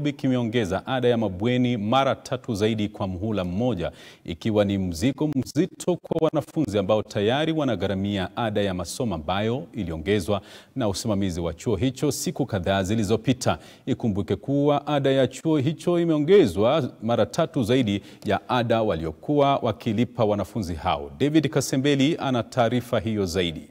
Kubik kimeongeza ada ya mabweni mara tatu zaidi kwa mhula mmoja, ikiwa ni mzigo mzito kwa wanafunzi ambao tayari wanagharamia ada ya masomo ambayo iliongezwa na usimamizi wa chuo hicho siku kadhaa zilizopita. Ikumbuke kuwa ada ya chuo hicho imeongezwa mara tatu zaidi ya ada waliokuwa wakilipa wanafunzi hao. David Kasembeli ana taarifa hiyo zaidi.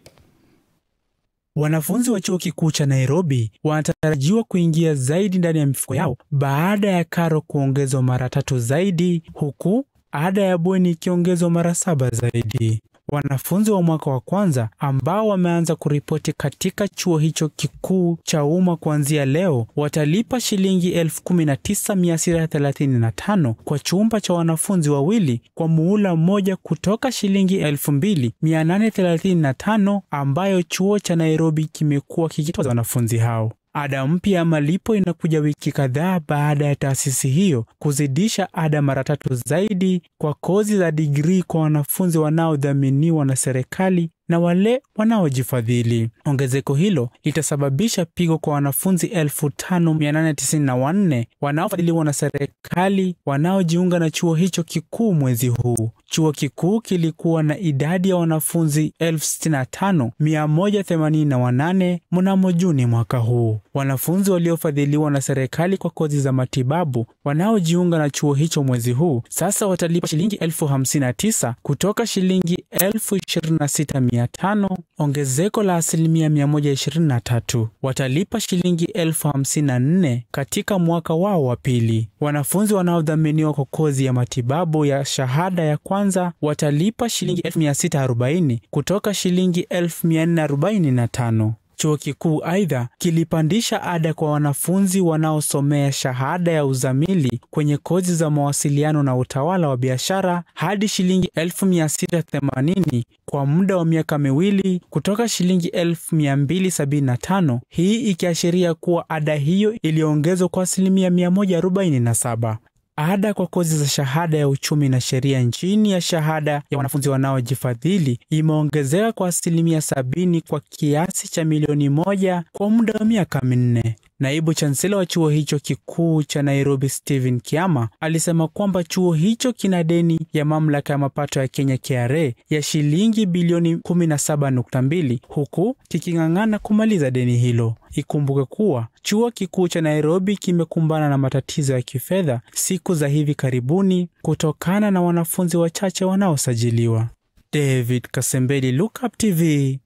Wanafunzi wa chuo kikuu cha Nairobi wanatarajiwa kuingia zaidi ndani ya mifuko yao baada ya karo kuongezwa mara tatu zaidi, huku ada ya bweni ikiongezwa mara saba zaidi wanafunzi wa mwaka wa kwanza ambao wameanza kuripoti katika chuo hicho kikuu cha umma kuanzia leo watalipa shilingi 19635 kwa chumba cha wanafunzi wawili kwa muula mmoja kutoka shilingi 2835 ambayo chuo cha Nairobi kimekuwa kikitoza wanafunzi hao. Ada mpya ya malipo inakuja wiki kadhaa baada ya taasisi hiyo kuzidisha ada mara tatu zaidi kwa kozi za digrii kwa wanafunzi wanaodhaminiwa na serikali na wale wanaojifadhili. Ongezeko hilo litasababisha pigo kwa wanafunzi 5894 wanaofadhiliwa na serikali wanaojiunga na chuo hicho kikuu mwezi huu. Chuo kikuu kilikuwa na idadi ya wanafunzi 65188 mnamo Juni mwaka huu. Wanafunzi waliofadhiliwa na serikali kwa kozi za matibabu wanaojiunga na chuo hicho mwezi huu sasa watalipa shilingi 59 kutoka shilingi 26500, ongezeko la asilimia 123. Watalipa shilingi 54 katika mwaka wao wa pili. Wanafunzi wanaodhaminiwa kwa kozi ya matibabu ya shahada ya kwanza kwanza watalipa shilingi 1640 mm. kutoka shilingi 1445. Chuo kikuu aidha kilipandisha ada kwa wanafunzi wanaosomea shahada ya uzamili kwenye kozi za mawasiliano na utawala wa biashara hadi shilingi 1680 kwa muda wa miaka miwili kutoka shilingi 1275, hii ikiashiria kuwa ada hiyo iliongezwa kwa asilimia 147 ada kwa kozi za shahada ya uchumi na sheria nchini ya shahada ya wanafunzi wanaojifadhili imeongezeka kwa asilimia sabini kwa kiasi cha milioni moja kwa muda wa miaka minne. Naibu chansela wa chuo hicho kikuu cha Nairobi, Stephen Kiama, alisema kwamba chuo hicho kina deni ya mamlaka ya mapato ya Kenya KRA ya shilingi bilioni 17.2 huku kiking'ang'ana kumaliza deni hilo. Ikumbuke kuwa chuo kikuu cha Nairobi kimekumbana na matatizo ya kifedha siku za hivi karibuni kutokana na wanafunzi wachache wanaosajiliwa. David Kasembeli, Lookup TV,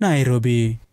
Nairobi.